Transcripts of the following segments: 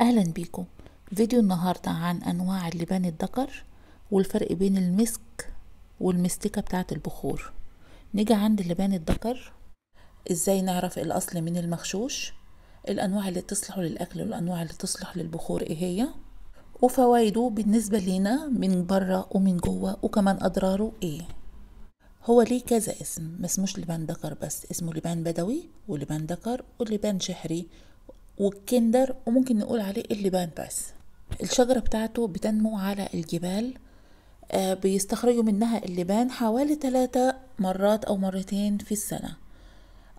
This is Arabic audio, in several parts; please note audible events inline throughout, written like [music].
اهلا بيكم فيديو النهاردة عن انواع اللبان الدكر والفرق بين المسك والمستكة بتاعة البخور نيجي عند اللبان الدكر ازاي نعرف الاصل من المغشوش الانواع اللي تصلح للاكل والانواع اللي تصلح للبخور ايه هي وفوائده بالنسبة لينا من بره ومن جوه وكمان اضراره ايه هو ليه كذا اسم ما اسموش لبان دكر بس اسمه لبان بدوي ولبان دكر ولبان شحري والكندر وممكن نقول عليه اللبان بس الشجرة بتاعته بتنمو على الجبال آه، بيستخرجوا منها اللبان حوالي ثلاثة مرات أو مرتين في السنة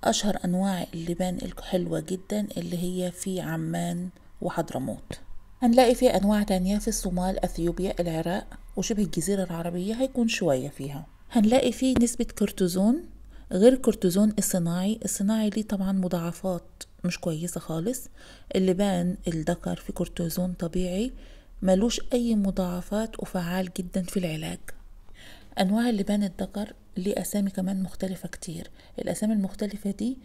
أشهر أنواع اللبان الحلوة جدا اللي هي في عمان وحضرموت هنلاقي فيه أنواع تانية في الصومال أثيوبيا العراق وشبه الجزيرة العربية هيكون شوية فيها هنلاقي فيه نسبة كورتيزون غير كورتيزون الصناعي الصناعي ليه طبعا مضاعفات مش كويسة خالص اللبان الذكر في كورتيزون طبيعي ملوش أي مضاعفات وفعال جدا في العلاج أنواع اللبان الذكر ليه أسامي كمان مختلفة كتير الأسامي المختلفة دي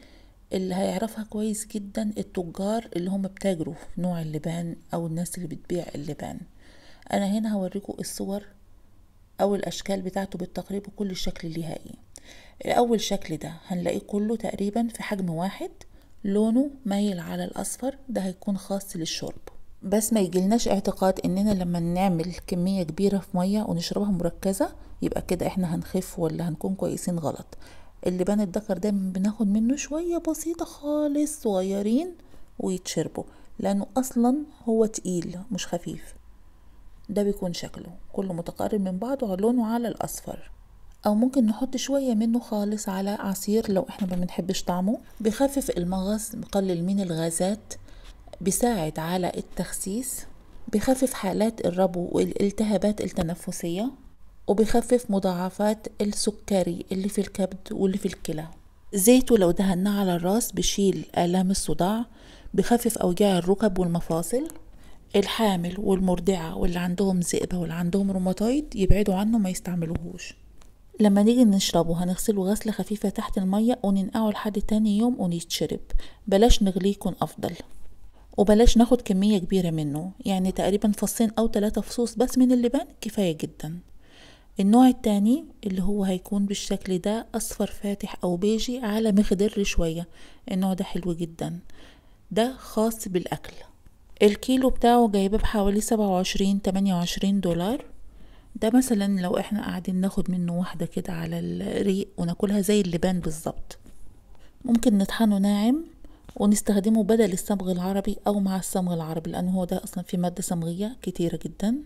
اللي هيعرفها كويس جدا التجار اللي هم بتاجروا في نوع اللبان أو الناس اللي بتبيع اللبان أنا هنا هوريكم الصور أو الأشكال بتاعته بالتقريب وكل شكل ليها إيه أول شكل ده هنلاقيه كله تقريبا في حجم واحد لونه مايل على الأصفر ده هيكون خاص للشرب بس ما يجيلناش اعتقاد اننا لما نعمل كمية كبيرة في مية ونشربها مركزة يبقى كده احنا هنخف ولا هنكون كويسين غلط اللبان الدكر ده بناخد منه شوية بسيطة خالص صغيرين ويتشربوا لانه اصلا هو تقيل مش خفيف ده بيكون شكله كله متقارب من بعضه لونه على الاصفر او ممكن نحط شوية منه خالص على عصير لو احنا ما بنحبش طعمه بخفف المغص بقلل من الغازات بيساعد على التخسيس بخفف حالات الربو والالتهابات التنفسية وبخفف مضاعفات السكري اللي في الكبد واللي في الكلى زيته لو دهناه على الراس بشيل آلام الصداع بخفف أوجاع الركب والمفاصل الحامل والمرضعة واللي عندهم ذئبة واللي عندهم روماتويد يبعدوا عنه ما يستعملوهوش لما نيجي نشربه هنغسله غسلة خفيفة تحت المية وننقعه لحد تاني يوم ونتشرب بلاش نغليه يكون أفضل وبلاش ناخد كمية كبيرة منه يعني تقريبا فصين أو تلاتة فصوص بس من اللبان كفاية جدا النوع التاني اللي هو هيكون بالشكل ده أصفر فاتح أو بيجي على مخدر شوية النوع ده حلو جدا ده خاص بالأكل الكيلو بتاعه جايبه بحوالي سبعة وعشرين تمانية وعشرين دولار ده مثلا لو احنا قاعدين ناخد منه واحدة كده على الريق وناكلها زي اللبان بالظبط ممكن نطحنه ناعم ونستخدمه بدل الصمغ العربي او مع الصمغ العربي لان هو ده اصلا فيه مادة صمغية كتيرة جدا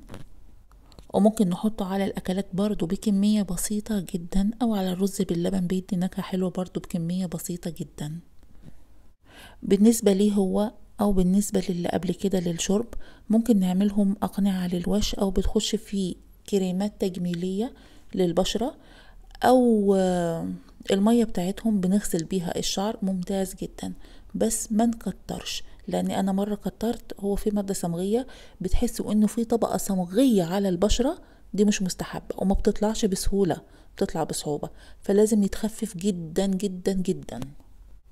وممكن نحطه على الاكلات برضو بكمية بسيطة جدا او على الرز باللبن بيدي نكهة حلوة برضو بكمية بسيطة جدا بالنسبة ليه هو او بالنسبة للي قبل كده للشرب ممكن نعملهم اقنعة للوش او بتخش في كريمات تجميلية للبشرة أو آه، المية بتاعتهم بنغسل بيها الشعر ممتاز جدا بس ما نكترش لان انا مره كترت هو في ماده صمغيه بتحسوا انه في طبقه صمغيه على البشره دي مش مستحبه وما بتطلعش بسهوله بتطلع بصعوبه فلازم يتخفف جدا جدا جدا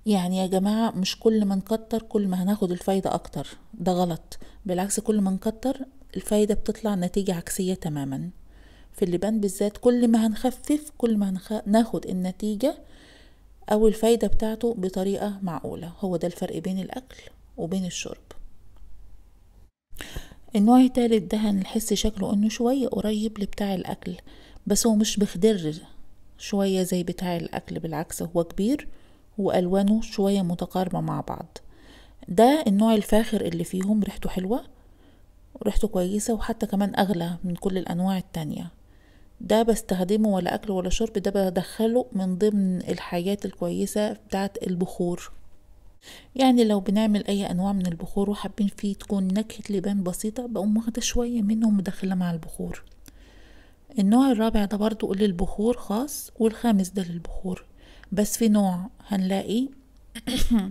يعني يا جماعة مش كل ما نكتر كل ما هناخد الفايدة أكتر ده غلط بالعكس كل ما نكتر الفايدة بتطلع نتيجة عكسية تماما في اللبان بالذات كل ما هنخفف كل ما هنخ... ناخد النتيجة أو الفايدة بتاعته بطريقة معقولة هو ده الفرق بين الأكل وبين الشرب النوع التالت ده هنحس شكله انه شوية قريب لبتاع الأكل بس هو مش بخدر شوية زي بتاع الأكل بالعكس هو كبير وألوانه شوية متقاربة مع بعض ده النوع الفاخر اللي فيهم ريحته حلوة وريحته كويسة وحتى كمان أغلى من كل الأنواع التانية ده بستخدمه ولا أكل ولا شرب ده بدخله من ضمن الحاجات الكويسة بتاعت البخور يعني لو بنعمل أي أنواع من البخور وحابين فيه تكون نكهة لبان بسيطة بقوم واخدة شوية منه ومدخلة مع البخور النوع الرابع ده برضو للبخور خاص والخامس ده للبخور بس في نوع هنلاقي [coughs]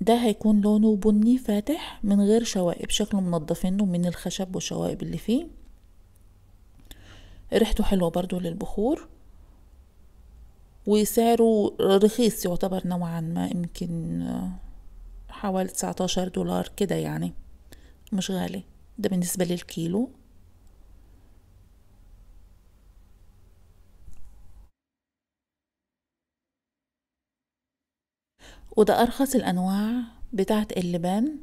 ده هيكون لونه بني فاتح من غير شوائب شكله منضفينه من الخشب والشوائب اللي فيه ريحته حلوة برضو للبخور وسعره رخيص يعتبر نوعا ما يمكن آه، حوالي 19 دولار كده يعني مش غالي ده بالنسبة للكيلو وده أرخص الأنواع بتاعة اللبان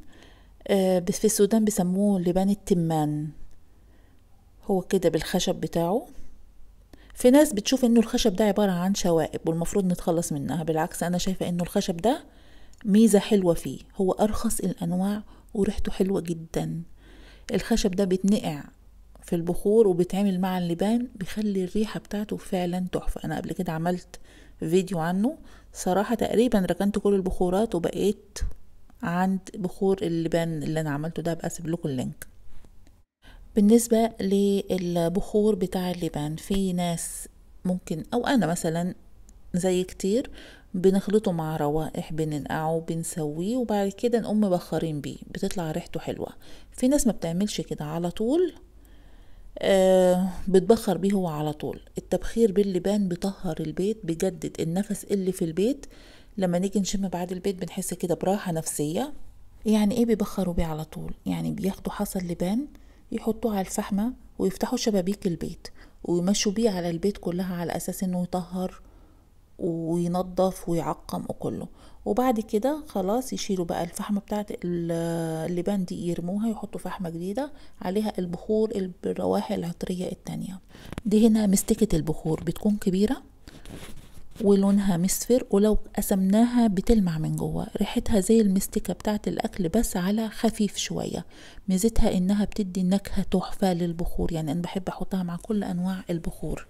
آه، في السودان بيسموه لبان التمان هو كده بالخشب بتاعه في ناس بتشوف انه الخشب ده عبارة عن شوائب والمفروض نتخلص منها بالعكس انا شايفة انه الخشب ده ميزة حلوة فيه هو ارخص الانواع وريحته حلوة جدا الخشب ده بيتنقع في البخور وبيتعمل مع اللبان بيخلي الريحة بتاعته فعلا تحفة أنا قبل كده عملت فيديو عنه صراحة تقريبا ركنت كل البخورات وبقيت عند بخور اللبان اللي أنا عملته ده بقسم لكم اللينك بالنسبة للبخور بتاع اللبان في ناس ممكن أو أنا مثلا زي كتير بنخلطه مع روائح بننقعه بنسويه وبعد كده نقوم مبخرين بيه بتطلع ريحته حلوة في ناس ما بتعملش كده على طول آه، بتبخر بيه هو على طول التبخير باللبان بيطهر البيت بيجدد النفس اللي في البيت لما نيجي نشم بعد البيت بنحس كده براحة نفسية يعني ايه بيبخروا بيه على طول يعني بياخدوا حصى اللبان يحطوه على الفحمة ويفتحوا شبابيك البيت ويمشوا بيه على البيت كلها على أساس إنه يطهر وينظف ويعقم وكله وبعد كده خلاص يشيلوا بقى الفحمة بتاعت اللبان دي يرموها يحطوا فحمة جديدة عليها البخور الروائح العطرية التانية دي هنا مستكة البخور بتكون كبيرة ولونها مصفر ولو قسمناها بتلمع من جوه ريحتها زي المستكة بتاعة الأكل بس على خفيف شوية ميزتها إنها بتدي نكهة تحفة للبخور يعني أنا بحب أحطها مع كل أنواع البخور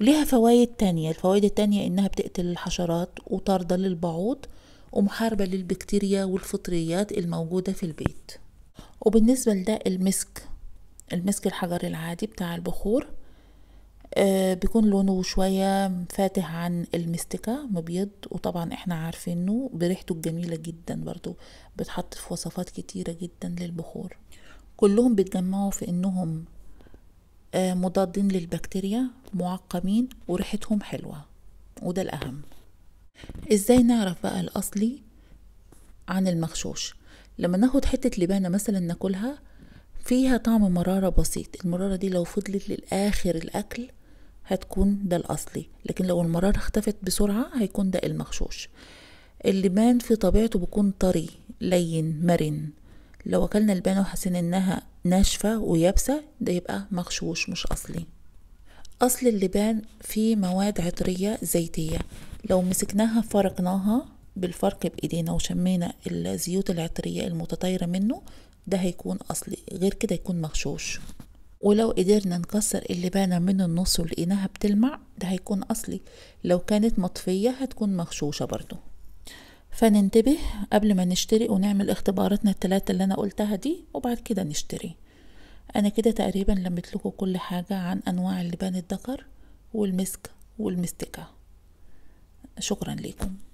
وليها فوائد تانية الفوائد التانية إنها بتقتل الحشرات وطاردة للبعوض ومحاربة للبكتيريا والفطريات الموجودة في البيت وبالنسبة لده المسك المسك الحجر العادي بتاع البخور آه بيكون لونه شوية فاتح عن المستكة مبيض وطبعا احنا عارفينه بريحته الجميلة جدا برضو بتحط في وصفات كتيرة جدا للبخور كلهم بيتجمعوا في انهم آه، مضادين للبكتيريا معقمين وريحتهم حلوة وده الأهم ازاي نعرف بقى الأصلي عن المغشوش لما ناخد حتة لبانة مثلا ناكلها فيها طعم مرارة بسيط المرارة دي لو فضلت للآخر الأكل هتكون ده الأصلي لكن لو المرارة اختفت بسرعة هيكون ده المغشوش اللبان في طبيعته بيكون طري لين مرن لو أكلنا البانو وحسينا إنها ناشفة ويابسة ده يبقى مغشوش مش أصلي أصل اللبان فيه مواد عطرية زيتية لو مسكناها فرقناها بالفرق بإيدينا وشمينا الزيوت العطرية المتطايرة منه ده هيكون أصلي غير كده يكون مغشوش ولو قدرنا نكسر اللبانة من النص ولقيناها بتلمع ده هيكون أصلي لو كانت مطفية هتكون مغشوشة برضو فننتبه قبل ما نشتري ونعمل اختباراتنا التلاتة اللي أنا قلتها دي وبعد كده نشتري أنا كده تقريبا لميت لكم كل حاجة عن أنواع اللبان الدكر والمسك والمستكة شكرا لكم